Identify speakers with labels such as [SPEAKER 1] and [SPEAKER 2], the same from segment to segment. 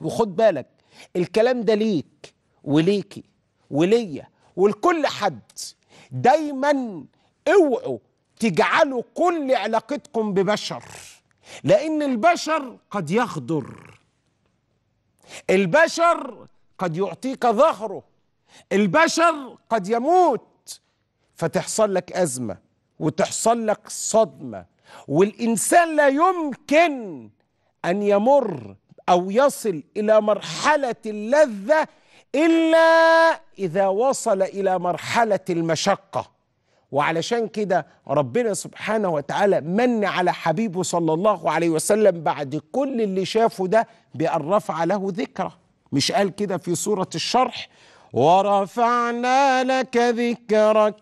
[SPEAKER 1] وخد بالك الكلام ده ليك وليكي وليا ولكل حد دايما اوعوا تجعلوا كل علاقتكم ببشر لان البشر قد يغدر البشر قد يعطيك ظهره البشر قد يموت فتحصل لك ازمه وتحصل لك صدمه والانسان لا يمكن ان يمر او يصل الى مرحله اللذه الا اذا وصل الى مرحله المشقه وعلشان كده ربنا سبحانه وتعالى من على حبيبه صلى الله عليه وسلم بعد كل اللي شافه ده بأن رفع له ذكره مش قال كده في سورة الشرح ورفعنا لك ذكرك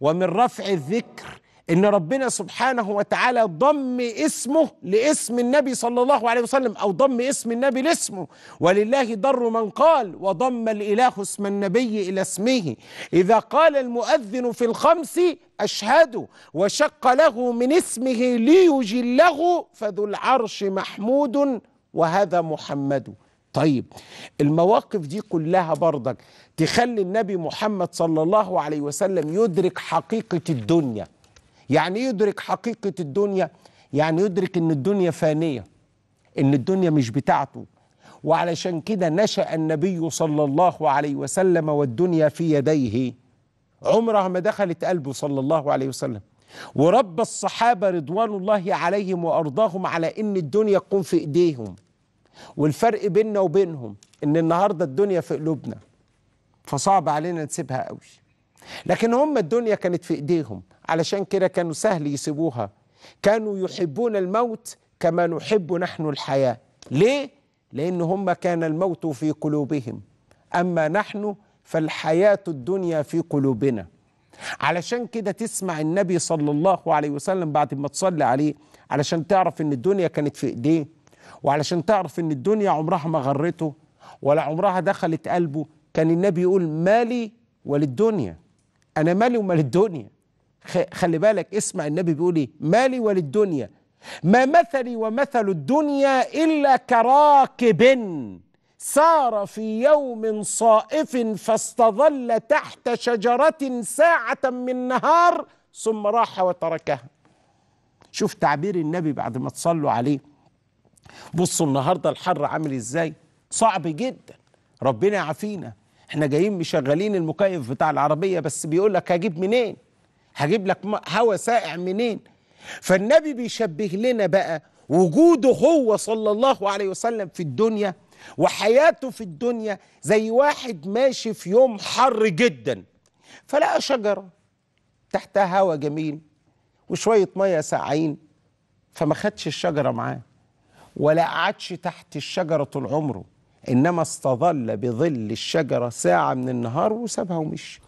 [SPEAKER 1] ومن رفع الذكر ان ربنا سبحانه وتعالى ضم اسمه لاسم النبي صلى الله عليه وسلم او ضم اسم النبي لاسمه ولله ضر من قال وضم الاله اسم النبي الى اسمه اذا قال المؤذن في الخمس أشهد وشق له من اسمه ليجله فذو العرش محمود وهذا محمد طيب المواقف دي كلها برضك تخلي النبي محمد صلى الله عليه وسلم يدرك حقيقة الدنيا يعني يدرك حقيقة الدنيا يعني يدرك ان الدنيا فانية ان الدنيا مش بتاعته وعلشان كده نشأ النبي صلى الله عليه وسلم والدنيا في يديه عمرها ما دخلت قلبه صلى الله عليه وسلم ورب الصحابة رضوان الله عليهم وأرضاهم على إن الدنيا تكون في إيديهم والفرق بيننا وبينهم إن النهاردة الدنيا في قلوبنا فصعب علينا نسيبها قوي لكن هم الدنيا كانت في إيديهم علشان كده كانوا سهل يسيبوها كانوا يحبون الموت كما نحب نحن الحياة ليه؟ لأن هم كان الموت في قلوبهم أما نحن فالحياة الدنيا في قلوبنا علشان كده تسمع النبي صلى الله عليه وسلم بعد ما تصلي عليه علشان تعرف ان الدنيا كانت في ايديه وعلشان تعرف ان الدنيا عمرها ما غرته ولا عمرها دخلت قلبه كان النبي يقول مالي وللدنيا انا مالي ومال الدنيا خلي بالك اسمع النبي بيقول ايه مالي وللدنيا ما مثلي ومثل الدنيا الا كراكب سار في يوم صائف فاستظل تحت شجره ساعه من نهار ثم راح وتركها شوف تعبير النبي بعد ما تصلوا عليه بصوا النهارده الحر عامل ازاي صعب جدا ربنا يعافينا احنا جايين مشغلين المكيف بتاع العربيه بس بيقول لك هجيب منين هجيب لك هوا سائع منين فالنبي بيشبه لنا بقى وجوده هو صلى الله عليه وسلم في الدنيا وحياته في الدنيا زي واحد ماشي في يوم حر جدا فلقى شجرة تحتها هوا جميل وشوية مية ساقعين فما خدش الشجرة معاه ولا قعدش تحت الشجرة طول عمره إنما استظل بظل الشجرة ساعة من النهار وسابها ومشي